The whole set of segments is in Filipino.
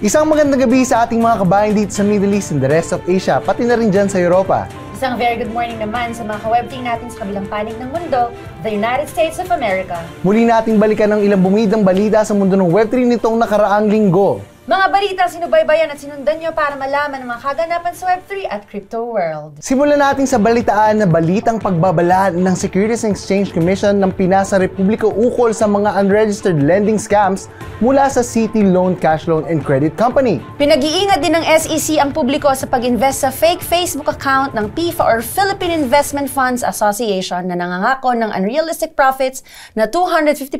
Isang magandang gabi sa ating mga kabayan dito sa Middle East and the rest of Asia, pati na rin dyan sa Europa. Isang very good morning naman sa mga kawebting natin sa kabilang panig ng mundo, the United States of America. Muli nating balikan ang ilang bumidang balita sa mundo ng Web3 nitong nakaraang linggo. Mga balita, sinubaybayan at sinundan nyo para malaman ang mga kaganapan sa Web3 at Crypto World. Simulan natin sa balitaan na balitang pagbabala ng Securities and Exchange Commission ng Pinas sa Republiko ukol sa mga unregistered lending scams mula sa City Loan, Cash Loan, and Credit Company. Pinag-iingat din ng SEC ang publiko sa pag-invest sa fake Facebook account ng PIFA or Philippine Investment Funds Association na nangangako ng unrealistic profits na 250%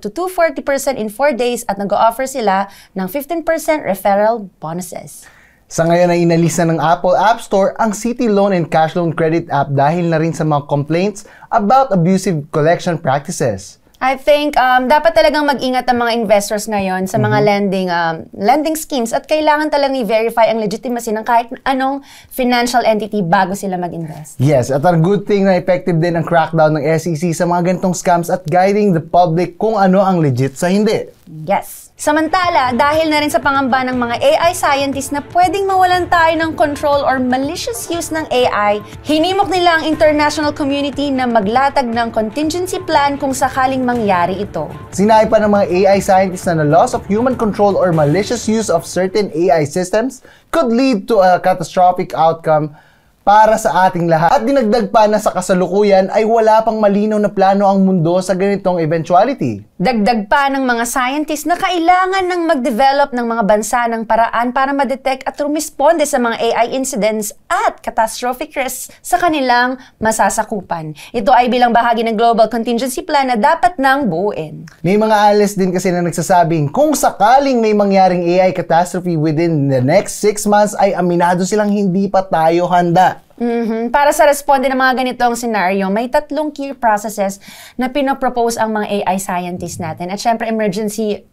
to 240% in 4 days at nag-offer sila ng 15 referral bonuses. Sa ngayon ay inalisa ng Apple App Store ang City Loan and Cash Loan Credit app dahil na rin sa mga complaints about abusive collection practices. I think um, dapat talagang mag-ingat ang mga investors ngayon sa mga mm-hmm. lending um, lending schemes at kailangan talagang i-verify ang legitimacy ng kahit anong financial entity bago sila mag-invest. Yes, at ang good thing na effective din ang crackdown ng SEC sa mga ganitong scams at guiding the public kung ano ang legit sa hindi. Yes. Samantala, dahil na rin sa pangamba ng mga AI scientists na pwedeng mawalan tayo ng control or malicious use ng AI, hinimok nila ang international community na maglatag ng contingency plan kung sakaling mangyari ito. Sinay pa ng mga AI scientists na the loss of human control or malicious use of certain AI systems could lead to a catastrophic outcome para sa ating lahat. At dinagdag pa na sa kasalukuyan ay wala pang malinaw na plano ang mundo sa ganitong eventuality. Dagdag pa ng mga scientists na kailangan ng mag-develop ng mga bansa ng paraan para ma-detect at rumisponde sa mga AI incidents at catastrophic risks sa kanilang masasakupan. Ito ay bilang bahagi ng Global Contingency Plan na dapat nang buuin. May mga alis din kasi na nagsasabing kung sakaling may mangyaring AI catastrophe within the next 6 months ay aminado silang hindi pa tayo handa. Mm-hmm. Para sa responde ng mga ganitong scenario, may tatlong key processes na pinopropose ang mga AI scientists natin. At syempre, emergency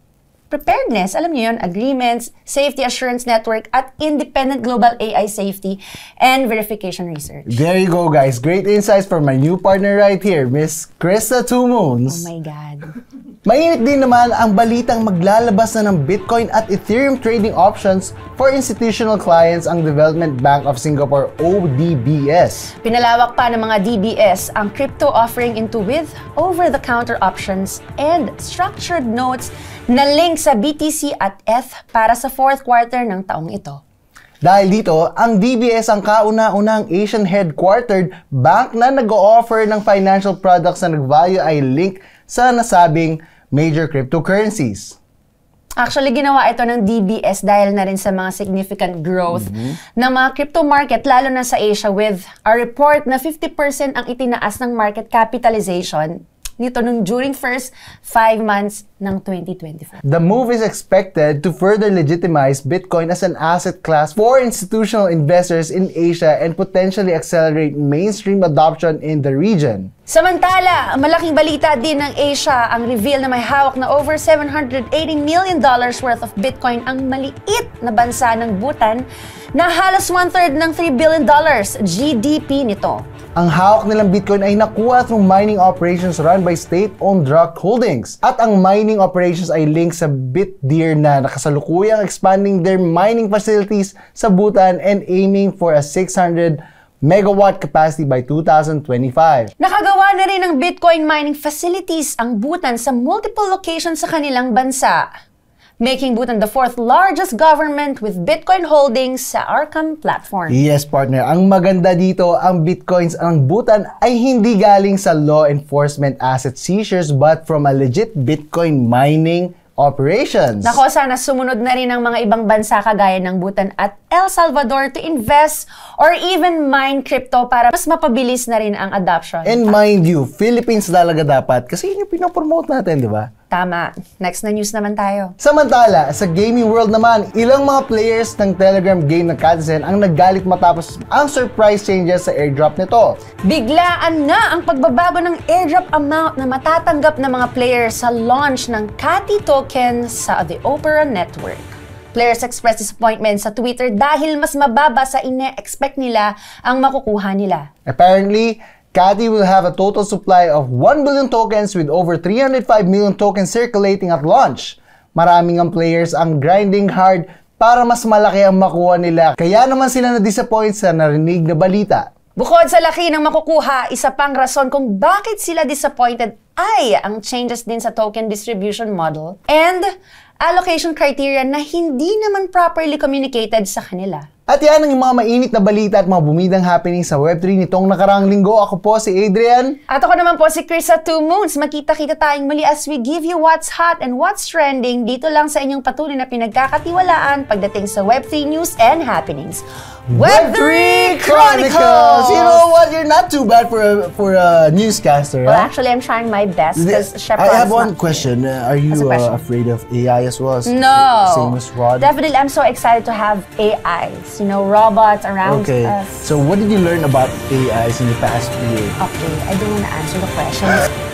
preparedness, alam niyo yun, agreements, safety assurance network, at independent global AI safety and verification research. There you go, guys. Great insights from my new partner right here, Miss Krista Two Moons. Oh my God. Mainit din naman ang balitang maglalabas na ng Bitcoin at Ethereum trading options for institutional clients ang Development Bank of Singapore o DBS. Pinalawak pa ng mga DBS ang crypto offering into with over-the-counter options and structured notes na link sa BTC at ETH para sa fourth quarter ng taong ito. Dahil dito, ang DBS ang kauna-unang Asian-headquartered bank na nag-o-offer ng financial products na nag-value ay linked sa nasabing major cryptocurrencies. Actually, ginawa ito ng DBS dahil na rin sa mga significant growth mm-hmm. ng mga crypto market, lalo na sa Asia with a report na 50% ang itinaas ng market capitalization nito nung during first 5 months ng 2024. The move is expected to further legitimize Bitcoin as an asset class for institutional investors in Asia and potentially accelerate mainstream adoption in the region. Samantala, malaking balita din ng Asia ang reveal na may hawak na over 780 million dollars worth of Bitcoin ang maliit na bansa ng Bhutan na halos one-third ng 3 billion dollars GDP nito. Ang hawak nilang Bitcoin ay nakuha through mining operations run by state-owned drug holdings. At ang mining operations ay linked sa Bitdeer na nakasalukuyang expanding their mining facilities sa Bhutan and aiming for a 600 megawatt capacity by 2025. Nakagawa na rin ng Bitcoin mining facilities ang Bhutan sa multiple locations sa kanilang bansa, making Bhutan the fourth largest government with Bitcoin holdings sa Arkham platform. Yes, partner. Ang maganda dito, ang Bitcoins ang Bhutan ay hindi galing sa law enforcement asset seizures but from a legit Bitcoin mining operations. Nako, sana sumunod na rin ang mga ibang bansa kagaya ng Bhutan at El Salvador to invest or even mine crypto para mas mapabilis na rin ang adoption. And mind you, Philippines talaga dapat kasi yun yung pinopromote natin, di ba? Tama. Next na news naman tayo. Samantala, sa gaming world naman, ilang mga players ng Telegram game na Katzen ang naggalit matapos ang surprise changes sa airdrop nito. Biglaan na ang pagbabago ng airdrop amount na matatanggap ng mga players sa launch ng Kati token sa the Opera Network. Players express disappointment sa Twitter dahil mas mababa sa ine-expect nila ang makukuha nila. Apparently, Kadi will have a total supply of 1 billion tokens with over 305 million tokens circulating at launch. Maraming ang players ang grinding hard para mas malaki ang makuha nila. Kaya naman sila na-disappoint sa narinig na balita. Bukod sa laki ng makukuha, isa pang rason kung bakit sila disappointed ay ang changes din sa token distribution model and allocation criteria na hindi naman properly communicated sa kanila. At yan ang mga mainit na balita at mga bumidang happening sa Web3 nitong nakaraang linggo. Ako po si Adrian. At ako naman po si Chris sa Two Moons. Makita-kita tayong muli as we give you what's hot and what's trending dito lang sa inyong patuloy na pinagkakatiwalaan pagdating sa Web3 news and happenings. Web3 Chronicles! Chronicles! you're not too bad for a for a newscaster. Well, actually, I'm trying my best Shepard. I have one question. Uh, are you question. Uh, afraid of AI as well? As no. Same as Rod. Definitely, I'm so excited to have AIs. You know, robots around okay. us. So, what did you learn about AIs in the past years? Okay, I don't want to answer the question.